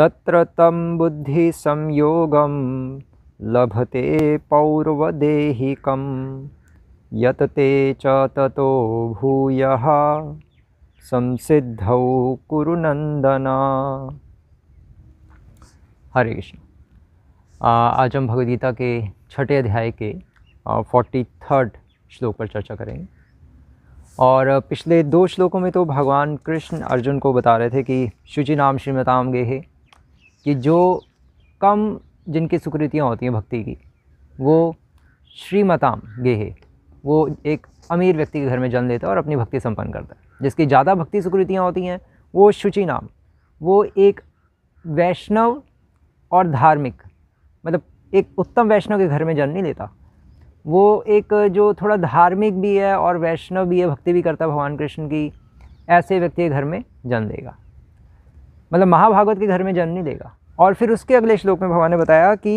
तत्र बुद्धि संयोगम लभते पौर्वदेहिकं यतते ते च ततो भूयः कुरु नंदना हरे कृष्ण आज हम भगवदगीता के छठे अध्याय के फोर्टी थर्ड श्लोक पर चर्चा करेंगे और पिछले दो श्लोकों में तो भगवान कृष्ण अर्जुन को बता रहे थे कि शुचि नाम श्रीमताम गेहे कि जो कम जिनकी सुकृतियाँ होती हैं भक्ति की वो श्रीमताम गेहे वो एक अमीर व्यक्ति के घर में जन्म लेता है और अपनी भक्ति संपन्न करता है जिसकी ज़्यादा भक्ति सुकृतियाँ होती हैं वो शुचि नाम वो एक वैष्णव और धार्मिक मतलब एक उत्तम वैष्णव के घर में जन्म नहीं लेता वो एक जो थोड़ा धार्मिक भी है और वैष्णव भी है भक्ति भी करता है भगवान कृष्ण की ऐसे व्यक्ति के घर में जन्म लेगा मतलब महाभागवत के घर में जन्म नहीं देगा और फिर उसके अगले श्लोक में भगवान ने बताया कि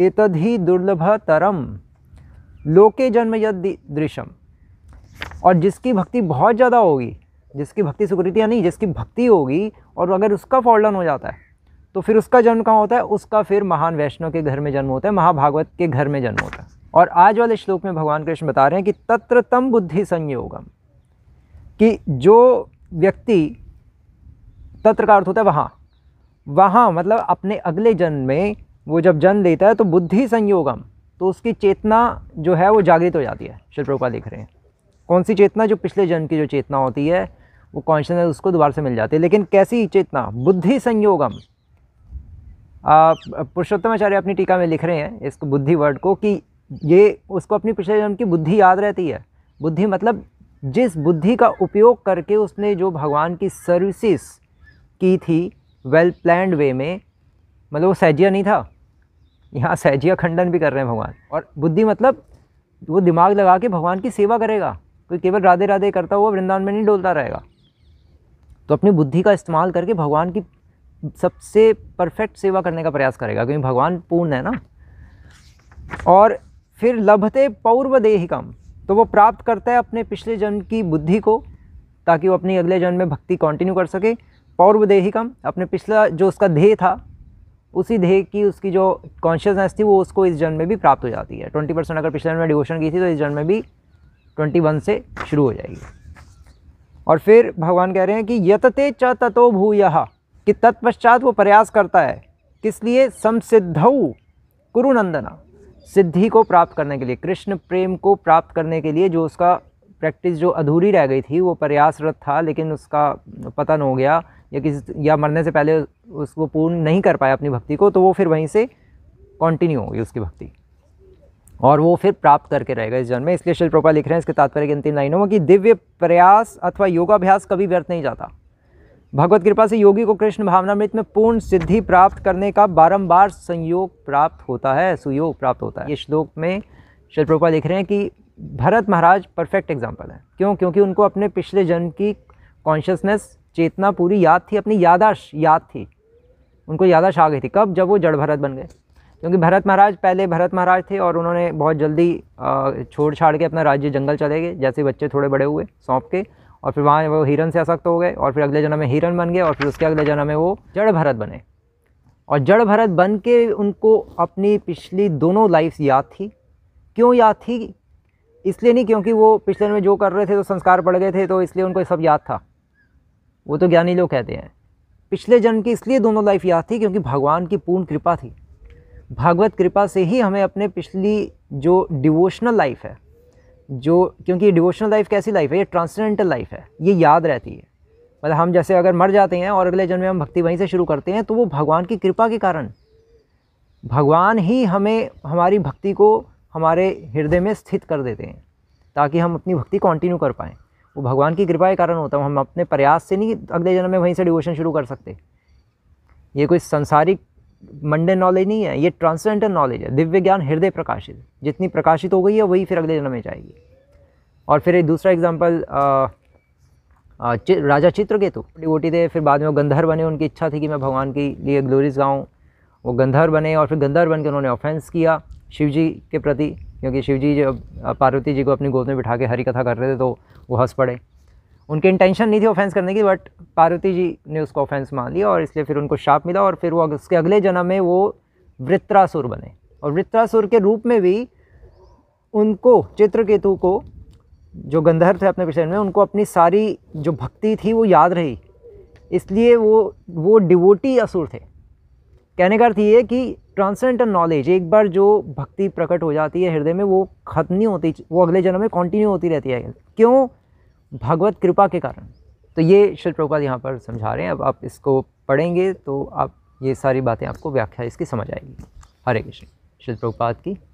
एतद ही दुर्लभ तरम लोके जन्म यद दृश्यम और जिसकी भक्ति बहुत ज़्यादा होगी जिसकी भक्ति सुकृति या नहीं जिसकी भक्ति होगी और अगर उसका फॉल्डन हो जाता है तो फिर उसका जन्म कहाँ होता है उसका फिर महान वैष्णव के घर में जन्म होता है महाभागवत के घर में जन्म होता है और आज वाले श्लोक में भगवान कृष्ण बता रहे हैं कि तत्र तम बुद्धि संयोगम कि जो व्यक्ति तत्र का अर्थ होता है वहाँ वहाँ मतलब अपने अगले जन्म में वो जब जन्म लेता है तो बुद्धि संयोगम तो उसकी चेतना जो है वो जागृत हो जाती है शिल्पा लिख रहे हैं कौन सी चेतना जो पिछले जन्म की जो चेतना होती है वो कॉन्शियसनेस उसको दोबारा से मिल जाती है लेकिन कैसी चेतना बुद्धि संयोगम पुरुषोत्तमाचार्य अपनी टीका में लिख रहे हैं इस बुद्धि वर्ड को कि ये उसको अपनी पिछले जन्म की बुद्धि याद रहती है बुद्धि मतलब जिस बुद्धि का उपयोग करके उसने जो भगवान की सर्विसेज़ की थी वेल प्लैंड वे में मतलब वो सहजिया नहीं था यहाँ सहजिया खंडन भी कर रहे हैं भगवान और बुद्धि मतलब वो दिमाग लगा के भगवान की सेवा करेगा कोई केवल राधे राधे करता हुआ वृंदावन में नहीं डोलता रहेगा तो अपनी बुद्धि का इस्तेमाल करके भगवान की सबसे परफेक्ट सेवा करने का प्रयास करेगा क्योंकि भगवान पूर्ण है ना और फिर लभते पौर्व देहिकम तो वो प्राप्त करता है अपने पिछले जन्म की बुद्धि को ताकि वो अपनी अगले जन्म में भक्ति कंटिन्यू कर सके पौर्व कम अपने पिछला जो उसका ध्येय था उसी ध्येय की उसकी जो कॉन्शियसनेस थी वो उसको इस जन्म में भी प्राप्त हो जाती है ट्वेंटी परसेंट अगर पिछले जन्म में डिवोशन की थी तो इस जन्म में भी ट्वेंटी वन से शुरू हो जाएगी और फिर भगवान कह रहे हैं कि यतते च ततो भूय कि तत्पश्चात वो प्रयास करता है किस लिए समसिद्धौ कुरुनंदना सिद्धि को प्राप्त करने के लिए कृष्ण प्रेम को प्राप्त करने के लिए जो उसका प्रैक्टिस जो अधूरी रह गई थी वो प्रयासरत था लेकिन उसका पतन हो गया या किसी या मरने से पहले उसको पूर्ण नहीं कर पाया अपनी भक्ति को तो वो फिर वहीं से कॉन्टिन्यू होगी उसकी भक्ति और वो फिर प्राप्त करके रहेगा इस जन्म में इसलिए शिल्प्रोपा लिख रहे हैं इसके तात्पर्य की अंतिम लाइनों में कि दिव्य प्रयास अथवा योगाभ्यास कभी व्यर्थ नहीं जाता भगवत कृपा से योगी को कृष्ण भावनामृत में पूर्ण सिद्धि प्राप्त करने का बारंबार संयोग प्राप्त होता है सुयोग प्राप्त होता है इस श्लोक में प्रोपा लिख रहे हैं कि भरत महाराज परफेक्ट एग्जाम्पल है क्यों क्योंकि उनको अपने पिछले जन्म की कॉन्शियसनेस चेतना पूरी याद थी अपनी यादाश याद थी उनको यादाश आ गई थी कब जब वो जड़ भरत बन गए क्योंकि भरत महाराज पहले भरत महाराज थे और उन्होंने बहुत जल्दी छोड़ छाड़ के अपना राज्य जंगल चले गए जैसे बच्चे थोड़े बड़े हुए सौंप के और फिर वहाँ वो हिरन से असक्त हो गए और फिर अगले जन्म में हिरन बन गए और फिर उसके अगले जन्म में वो जड़ भरत बने और जड़ भरत बन के उनको अपनी पिछली दोनों लाइफ याद थी क्यों याद थी इसलिए नहीं क्योंकि वो पिछले में जो कर रहे थे तो संस्कार पड़ गए थे तो इसलिए उनको सब याद था वो तो ज्ञानी लोग कहते हैं पिछले जन्म की इसलिए दोनों लाइफ याद थी क्योंकि भगवान की पूर्ण कृपा थी भागवत कृपा से ही हमें अपने पिछली जो डिवोशनल लाइफ है जो क्योंकि डिवोशनल लाइफ कैसी लाइफ है ये ट्रांसडेंटल लाइफ है ये याद रहती है मतलब हम जैसे अगर मर जाते हैं और अगले जन्म में हम भक्ति वहीं से शुरू करते हैं तो वो भगवान की कृपा के कारण भगवान ही हमें हमारी भक्ति को हमारे हृदय में स्थित कर देते हैं ताकि हम अपनी भक्ति कंटिन्यू कर पाएँ वो भगवान की कृपा के कारण होता है हम अपने प्रयास से नहीं अगले जन्म में वहीं से डिवोशन शुरू कर सकते ये कोई संसारिक मंडे नॉलेज नहीं है ये ट्रांसजेंडर नॉलेज है दिव्य ज्ञान हृदय प्रकाशित जितनी प्रकाशित हो गई है वही फिर अगले जन्म में जाएगी और फिर एक दूसरा एग्जाम्पल चि, राजा चित्रकेतु डिवोटी थे फिर बाद में वो गंधर्व बने उनकी इच्छा थी कि मैं भगवान के लिए ग्लोरीज गाऊँ वो गंधर्व बने और फिर गंधर्व बन के उन्होंने ऑफेंस किया शिव जी के प्रति क्योंकि शिव जी जब पार्वती जी को अपनी गोद में बिठा के हरी कथा कर रहे थे तो वो हंस पड़े उनकी इंटेंशन नहीं थी ऑफेंस करने की बट पार्वती जी ने उसको ऑफेंस मान लिया और इसलिए फिर उनको शाप मिला और फिर वो उसके अगले जन्म में वो वृत्रासुर बने और वृत्रासुर के रूप में भी उनको चित्रकेतु को जो गंधर्व थे अपने पिछले में उनको अपनी सारी जो भक्ति थी वो याद रही इसलिए वो वो डिवोटी असुर थे कहने का अर्थ ये कि ट्रांसेंडेंटल नॉलेज एक बार जो भक्ति प्रकट हो जाती है हृदय में वो खत्म नहीं होती वो अगले जन्म में कॉन्टिन्यू होती रहती है क्यों भगवत कृपा के कारण तो ये शिल प्रभुपाद यहाँ पर समझा रहे हैं अब आप इसको पढ़ेंगे तो आप ये सारी बातें आपको व्याख्या इसकी समझ आएगी हरे कृष्ण शिल प्रभुपाद की